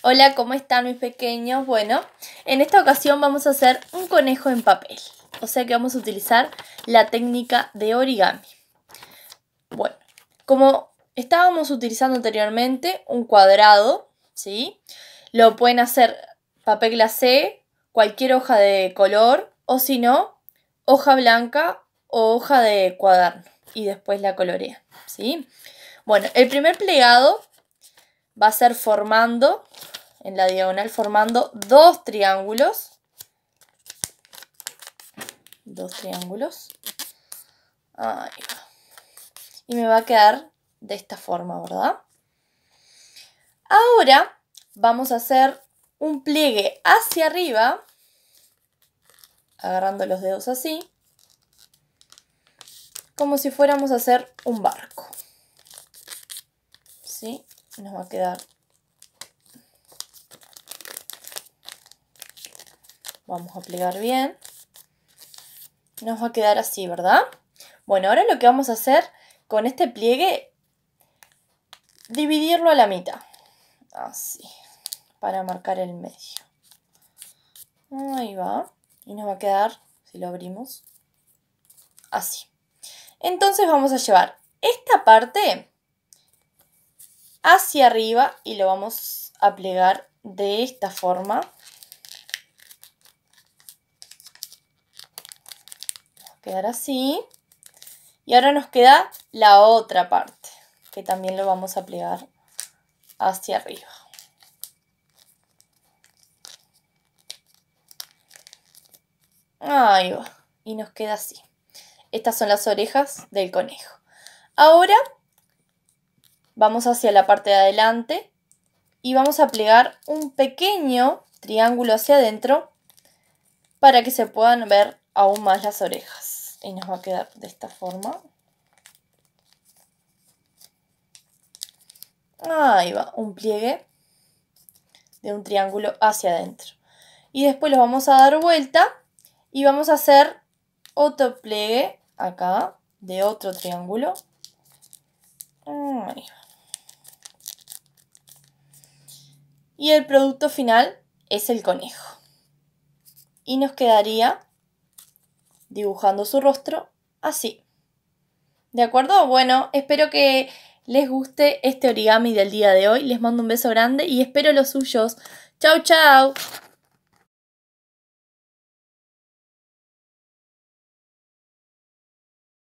Hola, ¿cómo están mis pequeños? Bueno, en esta ocasión vamos a hacer un conejo en papel. O sea que vamos a utilizar la técnica de origami. Bueno, como estábamos utilizando anteriormente un cuadrado, ¿sí? Lo pueden hacer papel glacé, cualquier hoja de color o si no, hoja blanca o hoja de cuaderno y después la colorea, ¿sí? Bueno, el primer plegado va a ser formando, en la diagonal formando dos triángulos. Dos triángulos. Ahí va. Y me va a quedar de esta forma, ¿verdad? Ahora vamos a hacer un pliegue hacia arriba, agarrando los dedos así, como si fuéramos a hacer un barco. ¿Sí? nos va a quedar vamos a plegar bien nos va a quedar así verdad bueno ahora lo que vamos a hacer con este pliegue dividirlo a la mitad así para marcar el medio ahí va y nos va a quedar si lo abrimos así entonces vamos a llevar esta parte hacia arriba y lo vamos a plegar de esta forma. quedar así. Y ahora nos queda la otra parte, que también lo vamos a plegar hacia arriba. Ahí va. Y nos queda así. Estas son las orejas del conejo. Ahora Vamos hacia la parte de adelante y vamos a plegar un pequeño triángulo hacia adentro para que se puedan ver aún más las orejas. Y nos va a quedar de esta forma. Ahí va, un pliegue de un triángulo hacia adentro. Y después lo vamos a dar vuelta y vamos a hacer otro pliegue acá de otro triángulo Y el producto final es el conejo. Y nos quedaría dibujando su rostro así. ¿De acuerdo? Bueno, espero que les guste este origami del día de hoy. Les mando un beso grande y espero los suyos. Chao, chao.